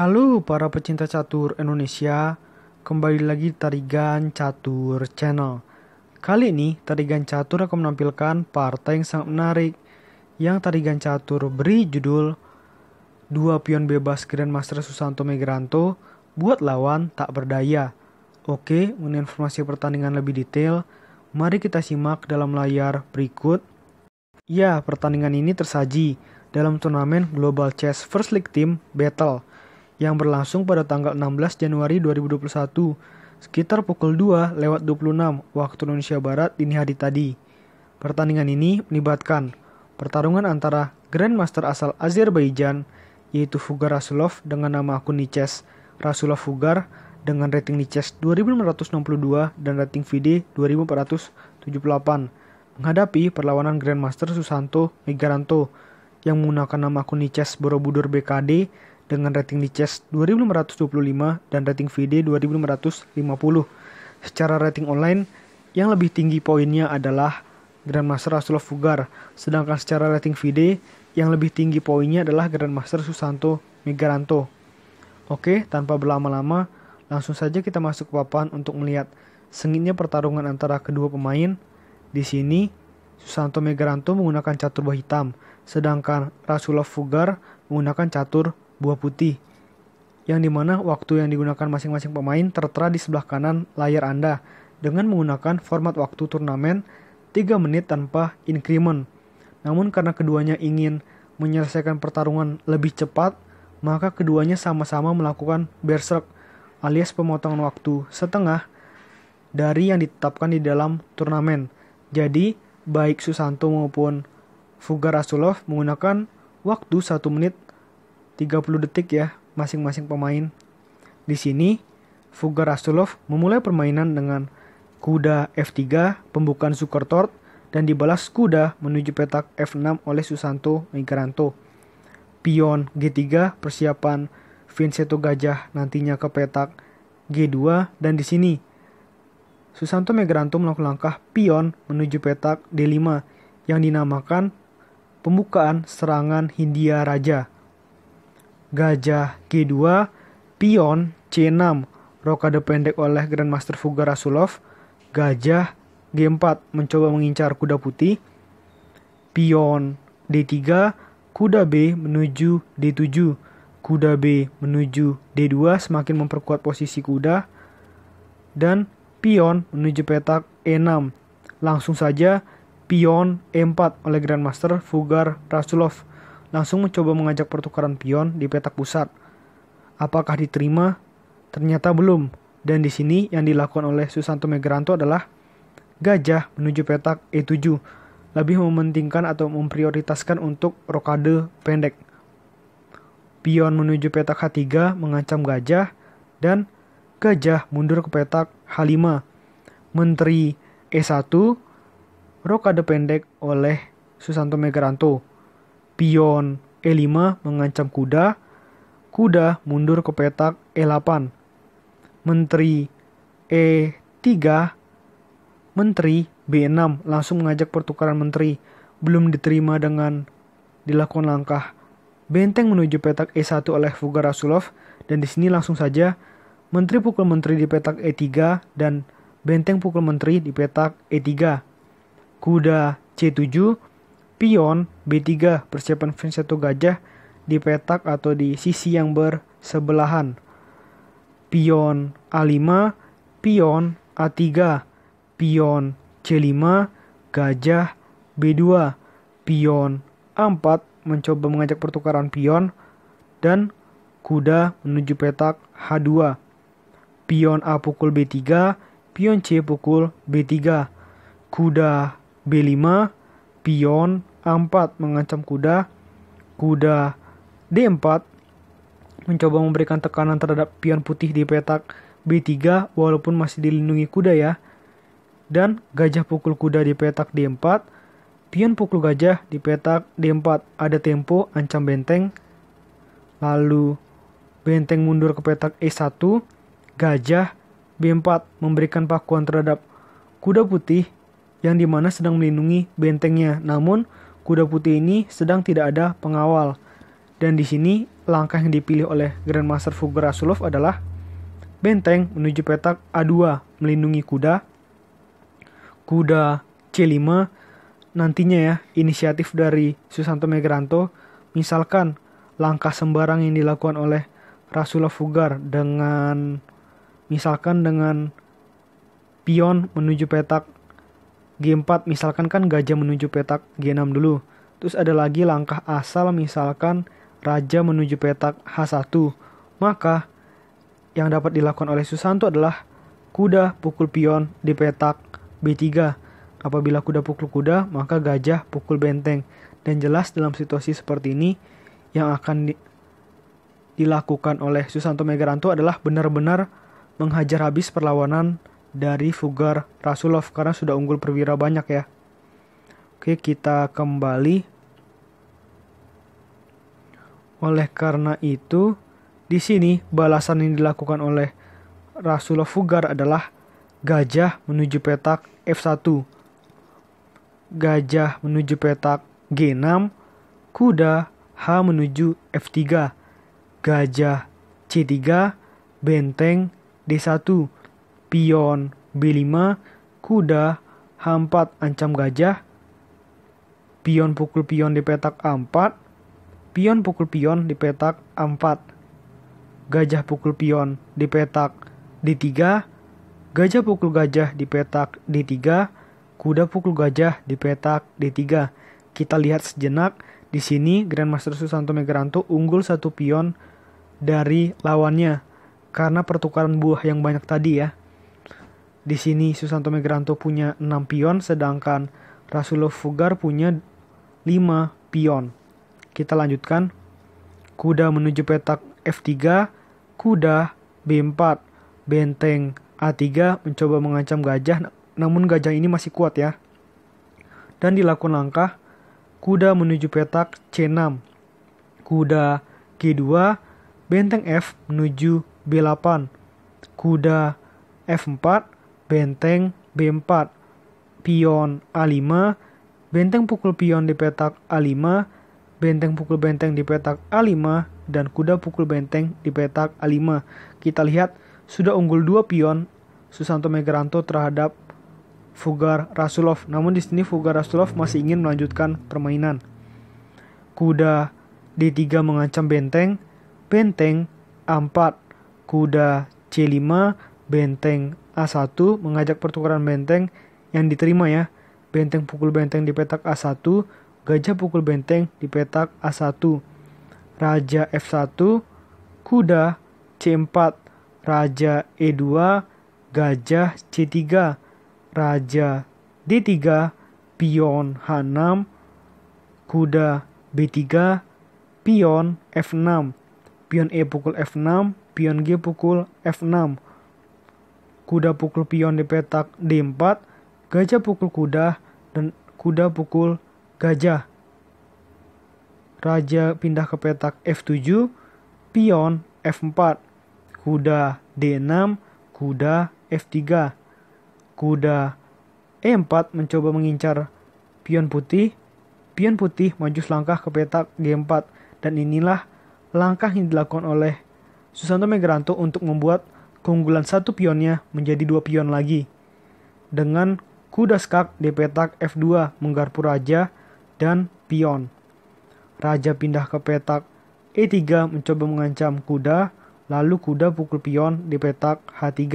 Halo para pecinta catur Indonesia, kembali lagi di Tarigan Catur Channel. Kali ini Tarigan Catur akan menampilkan partai yang sangat menarik yang Tarigan Catur beri judul Dua Pion Bebas Grandmaster Susanto Megranto buat lawan tak berdaya. Oke, mengenai informasi pertandingan lebih detail, mari kita simak dalam layar berikut. Ya, pertandingan ini tersaji dalam turnamen Global Chess First League Team Battle yang berlangsung pada tanggal 16 Januari 2021 sekitar pukul 2 lewat 26 waktu Indonesia Barat dini hari tadi. Pertandingan ini melibatkan pertarungan antara Grandmaster asal Azerbaijan yaitu Fugar Rasulov dengan nama akun Niches, Rasulov Fugar dengan rating Niches 2562 dan rating VD 2478 menghadapi perlawanan Grandmaster Susanto Megaranto yang menggunakan nama akun Niches Borobudur BKD dengan rating di chess 2525 dan rating VD 2550. Secara rating online, yang lebih tinggi poinnya adalah Grandmaster Rasulov Fugar, sedangkan secara rating VD, yang lebih tinggi poinnya adalah Grandmaster Susanto Megaranto. Oke, tanpa berlama-lama, langsung saja kita masuk ke papan untuk melihat sengitnya pertarungan antara kedua pemain. Di sini, Susanto Megaranto menggunakan catur berhitam sedangkan Rasulov Fugar menggunakan catur buah putih, yang dimana waktu yang digunakan masing-masing pemain tertera di sebelah kanan layar Anda dengan menggunakan format waktu turnamen 3 menit tanpa increment. Namun karena keduanya ingin menyelesaikan pertarungan lebih cepat, maka keduanya sama-sama melakukan berserk alias pemotongan waktu setengah dari yang ditetapkan di dalam turnamen. Jadi, baik Susanto maupun Fugar Asulov menggunakan waktu 1 menit 30 detik ya masing-masing pemain. Di sini, Fuga Rasulov memulai permainan dengan kuda F3, pembukaan Sukertort, dan dibalas kuda menuju petak F6 oleh Susanto Migranto. Pion G3 persiapan vincento Gajah nantinya ke petak G2 dan di sini Susanto Megranto melakukan langkah pion menuju petak D5 yang dinamakan pembukaan serangan Hindia Raja gajah G2, pion C6, rokade pendek oleh Grandmaster Fuga Rasulov, gajah G4 mencoba mengincar kuda putih, pion D3, kuda B menuju D7, kuda B menuju D2 semakin memperkuat posisi kuda, dan pion menuju petak E6. Langsung saja pion E4 oleh Grandmaster Fugar Rasulov langsung mencoba mengajak pertukaran pion di petak pusat. Apakah diterima? Ternyata belum. Dan di sini yang dilakukan oleh Susanto Megaranto adalah gajah menuju petak E7, lebih mementingkan atau memprioritaskan untuk rokade pendek. Pion menuju petak H3 mengancam gajah dan gajah mundur ke petak H5. Menteri E1 rokade pendek oleh Susanto Megaranto. Pion E5 mengancam kuda, kuda mundur ke petak E8. Menteri E3, menteri B6 langsung mengajak pertukaran menteri, belum diterima dengan dilakukan langkah. Benteng menuju petak E1 oleh Fuga Rasulov dan di sini langsung saja menteri pukul menteri di petak E3 dan benteng pukul menteri di petak E3. Kuda C7 Pion B3 persiapan fin satu gajah di petak atau di sisi yang bersebelahan. Pion A5, pion A3, pion C5, gajah B2, pion A4 mencoba mengajak pertukaran pion dan kuda menuju petak H2. Pion A pukul B3, pion C pukul B3, kuda B5, pion A4 mengancam kuda, kuda D4 mencoba memberikan tekanan terhadap pion putih di petak B3 walaupun masih dilindungi kuda ya. Dan gajah pukul kuda di petak D4, pion pukul gajah di petak D4 ada tempo ancam benteng. Lalu benteng mundur ke petak E1, gajah B4 memberikan pakuan terhadap kuda putih yang dimana sedang melindungi bentengnya. Namun kuda putih ini sedang tidak ada pengawal. Dan di sini langkah yang dipilih oleh Grandmaster Fugur Sulov adalah benteng menuju petak A2 melindungi kuda, kuda C5 nantinya ya inisiatif dari Susanto Megranto misalkan langkah sembarang yang dilakukan oleh Rasulov Fugar dengan misalkan dengan pion menuju petak G4 misalkan kan gajah menuju petak G6 dulu. Terus ada lagi langkah asal misalkan raja menuju petak H1. Maka yang dapat dilakukan oleh Susanto adalah kuda pukul pion di petak B3. Apabila kuda pukul kuda, maka gajah pukul benteng. Dan jelas dalam situasi seperti ini yang akan di dilakukan oleh Susanto Megaranto adalah benar-benar menghajar habis perlawanan dari Fugar Rasulov karena sudah unggul perwira banyak ya. Oke, kita kembali. Oleh karena itu, di sini balasan yang dilakukan oleh Rasulov Fugar adalah gajah menuju petak F1, gajah menuju petak G6, kuda H menuju F3, gajah C3, benteng D1, pion, B5, kuda, H4 ancam gajah, pion pukul pion di petak A4, pion pukul pion di petak A4, gajah pukul pion di petak D3, gajah pukul gajah di petak D3, kuda pukul gajah di petak D3. Kita lihat sejenak, di sini Grandmaster Susanto Megaranto unggul satu pion dari lawannya karena pertukaran buah yang banyak tadi ya. Di sini Susanto Megranto punya 6 pion sedangkan Rasulo Fugar punya 5 pion. Kita lanjutkan. Kuda menuju petak F3, kuda B4, benteng A3 mencoba mengancam gajah namun gajah ini masih kuat ya. Dan dilakukan langkah kuda menuju petak C6, kuda G2, benteng F menuju B8, kuda F4, benteng B4, pion A5, benteng pukul pion di petak A5, benteng pukul benteng di petak A5, dan kuda pukul benteng di petak A5. Kita lihat, sudah unggul dua pion Susanto Megaranto terhadap Fugar Rasulov. Namun di sini Fugar Rasulov masih ingin melanjutkan permainan. Kuda D3 mengancam benteng, benteng A4, kuda C5, benteng A1 mengajak pertukaran benteng yang diterima ya. Benteng pukul benteng di petak A1, gajah pukul benteng di petak A1. Raja F1, kuda C4, raja E2, gajah C3, raja D3, pion H6, kuda B3, pion F6, pion E pukul F6, pion G pukul F6 kuda pukul pion di petak D4, gajah pukul kuda, dan kuda pukul gajah. Raja pindah ke petak F7, pion F4, kuda D6, kuda F3. Kuda E4 mencoba mengincar pion putih, pion putih maju selangkah ke petak G4 dan inilah langkah yang dilakukan oleh Susanto Megranto untuk membuat keunggulan satu pionnya menjadi dua pion lagi. Dengan kuda skak di petak F2 menggarpu raja dan pion. Raja pindah ke petak E3 mencoba mengancam kuda, lalu kuda pukul pion di petak H3.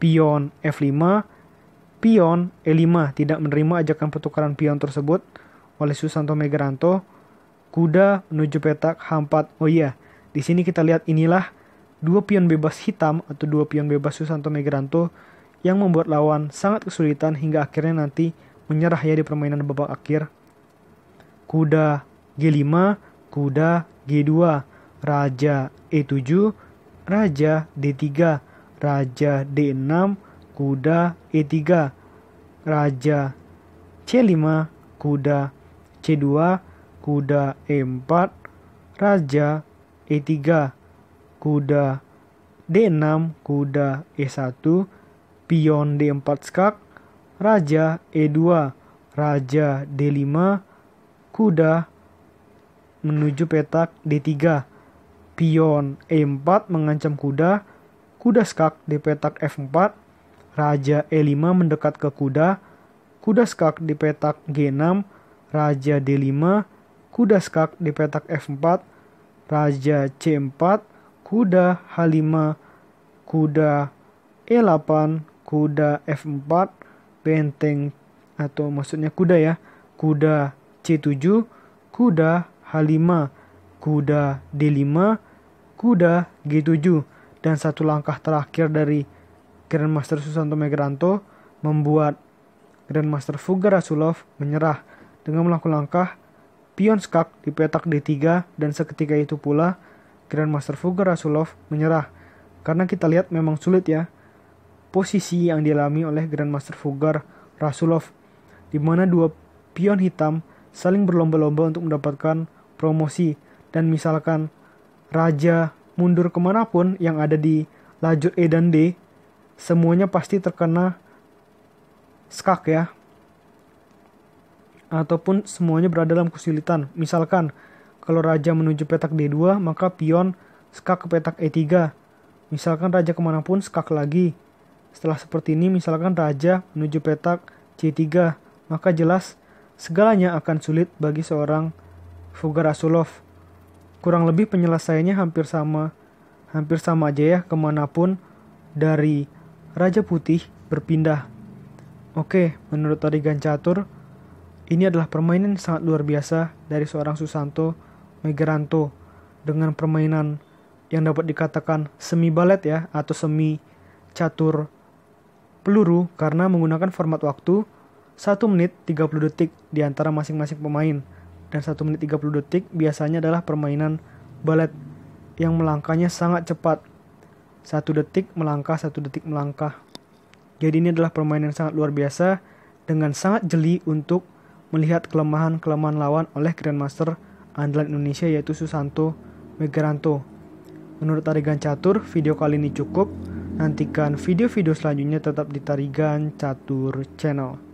Pion F5, pion E5 tidak menerima ajakan pertukaran pion tersebut oleh Susanto Megaranto. Kuda menuju petak H4. Oh iya, di sini kita lihat inilah dua pion bebas hitam atau dua pion bebas Susanto Megranto yang membuat lawan sangat kesulitan hingga akhirnya nanti menyerah ya di permainan babak akhir. Kuda G5, kuda G2, raja E7, raja D3, raja D6, kuda E3, raja C5, kuda C2, kuda E4, raja E3, kuda D6, kuda E1, pion D4 skak, raja E2, raja D5, kuda menuju petak D3, pion E4 mengancam kuda, kuda skak di petak F4, raja E5 mendekat ke kuda, kuda skak di petak G6, raja D5, kuda skak di petak F4, raja C4, kuda H5, kuda E8, kuda F4, benteng atau maksudnya kuda ya, kuda C7, kuda H5, kuda D5, kuda G7, dan satu langkah terakhir dari Grandmaster Susanto Megranto membuat Grandmaster Fuga Rasulov menyerah dengan melakukan langkah pion skak di petak D3 dan seketika itu pula Grandmaster Fuga Rasulov menyerah. Karena kita lihat memang sulit ya. Posisi yang dialami oleh Grandmaster Fugar Rasulov di mana dua pion hitam saling berlomba-lomba untuk mendapatkan promosi dan misalkan raja mundur kemanapun yang ada di lajur E dan D semuanya pasti terkena skak ya ataupun semuanya berada dalam kesulitan. Misalkan kalau raja menuju petak D2, maka pion skak ke petak E3. Misalkan raja kemanapun skak lagi. Setelah seperti ini, misalkan raja menuju petak C3, maka jelas segalanya akan sulit bagi seorang Fugarasulov. Kurang lebih penyelesaiannya hampir sama, hampir sama aja ya kemanapun dari Raja Putih berpindah. Oke, menurut tadi Catur, ini adalah permainan sangat luar biasa dari seorang Susanto Megaranto dengan permainan yang dapat dikatakan semi balet ya atau semi catur peluru karena menggunakan format waktu 1 menit 30 detik di antara masing-masing pemain dan 1 menit 30 detik biasanya adalah permainan balet yang melangkahnya sangat cepat. 1 detik melangkah, 1 detik melangkah. Jadi ini adalah permainan yang sangat luar biasa dengan sangat jeli untuk melihat kelemahan-kelemahan lawan oleh Grandmaster andalan Indonesia yaitu Susanto Megaranto. Menurut Tarigan Catur, video kali ini cukup. Nantikan video-video selanjutnya tetap di Tarigan Catur Channel.